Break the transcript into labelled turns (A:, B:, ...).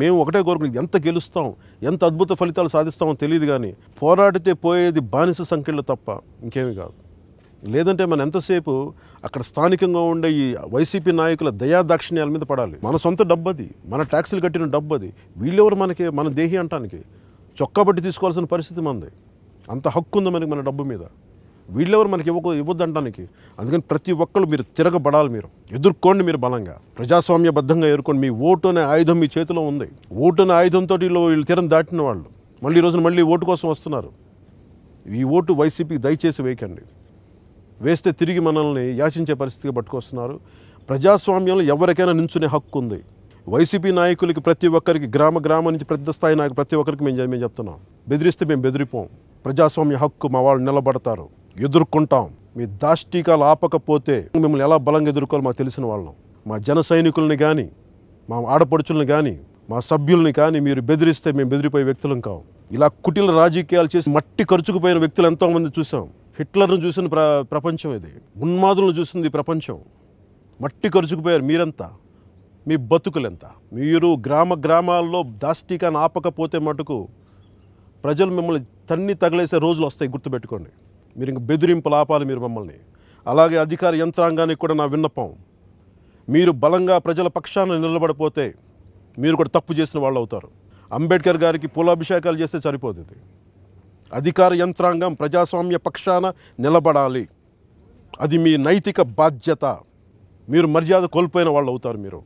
A: మేము ఒకటే కోరుకున్నాం ఎంత గెలుస్తాం ఎంత అద్భుత ఫలితాలు సాధిస్తామో తెలియదు కానీ పోరాడితే పోయేది బానిస సంఖ్యలు తప్ప ఇంకేమీ కాదు లేదంటే మనం ఎంతసేపు అక్కడ స్థానికంగా ఉండే ఈ వైసీపీ నాయకుల దయా దాక్షిణ్యాల మీద పడాలి మన సొంత డబ్బు అది మన ట్యాక్సులు కట్టిన డబ్బు అది వీళ్ళెవరు మనకి మన దేహి అంటానికి చొక్కా తీసుకోవాల్సిన పరిస్థితి మనది అంత హక్కు ఉంది మనకి మన డబ్బు మీద వీళ్ళెవరు మనకి ఇవ్వద్దు ఇవ్వద్దంటానికి అందుకని ప్రతి ఒక్కరు మీరు తిరగబడాలి మీరు ఎదుర్కోండి మీరు బలంగా ప్రజాస్వామ్యబద్ధంగా ఎదుర్కోండి మీ ఓటు అనే ఆయుధం మీ చేతిలో ఉంది ఓటు అనే ఆయుధంతో వీళ్ళు వీళ్ళు తీరం దాటిన వాళ్ళు మళ్ళీ రోజున మళ్ళీ ఓటు కోసం వస్తున్నారు ఈ ఓటు వైసీపీకి దయచేసి వేయకండి వేస్తే తిరిగి మనల్ని యాచించే పరిస్థితికి పట్టుకొస్తున్నారు ప్రజాస్వామ్యంలో ఎవరికైనా నించునే హక్కు ఉంది వైసీపీ నాయకులకి ప్రతి ఒక్కరికి గ్రామ గ్రామం నుంచి పెద్ద స్థాయి నాయకు ప్రతి ఒక్కరికి మేము మేము చెప్తున్నాం బెదిరిస్తే మేము బెదిరిపోం ప్రజాస్వామ్య హక్కు మా వాళ్ళు నిలబడతారు ఎదుర్కొంటాం మీ దాష్టికాలు ఆపకపోతే మిమ్మల్ని ఎలా బలంగా ఎదుర్కోవాలి మాకు తెలిసిన వాళ్ళం మా జన సైనికుల్ని కానీ మా ఆడపడుచుల్ని కానీ మా సభ్యుల్ని కానీ మీరు బెదిరిస్తే మేము బెదిరిపోయే వ్యక్తులం కావు ఇలా కుటిల రాజకీయాలు చేసి మట్టి ఖర్చుకుపోయిన వ్యక్తులు ఎంతోమంది చూసాం హిట్లర్ను చూసిన ప్ర ప్రపంచం ఇది ఉన్మాదులను చూసింది ప్రపంచం మట్టి ఖర్చుకుపోయారు మీరంతా మీ బతుకులెంత మీరు గ్రామ గ్రామాల్లో దాష్టికాన్ని ఆపకపోతే మటుకు ప్రజలు మిమ్మల్ని తన్ని తగిలేసే రోజులు వస్తాయి గుర్తుపెట్టుకోండి మీరు ఇంక బెదిరింపు లాపాలి మీరు మమ్మల్ని అలాగే అధికార యంత్రాంగానికి కూడా నా విన్నపం మీరు బలంగా ప్రజల పక్షాన నిలబడిపోతే మీరు కూడా తప్పు చేసిన వాళ్ళు అవుతారు అంబేద్కర్ గారికి పూలాభిషేకాలు చేస్తే సరిపోతుంది అధికార యంత్రాంగం ప్రజాస్వామ్య పక్షాన నిలబడాలి అది మీ నైతిక బాధ్యత మీరు మర్యాద కోల్పోయిన వాళ్ళు అవుతారు మీరు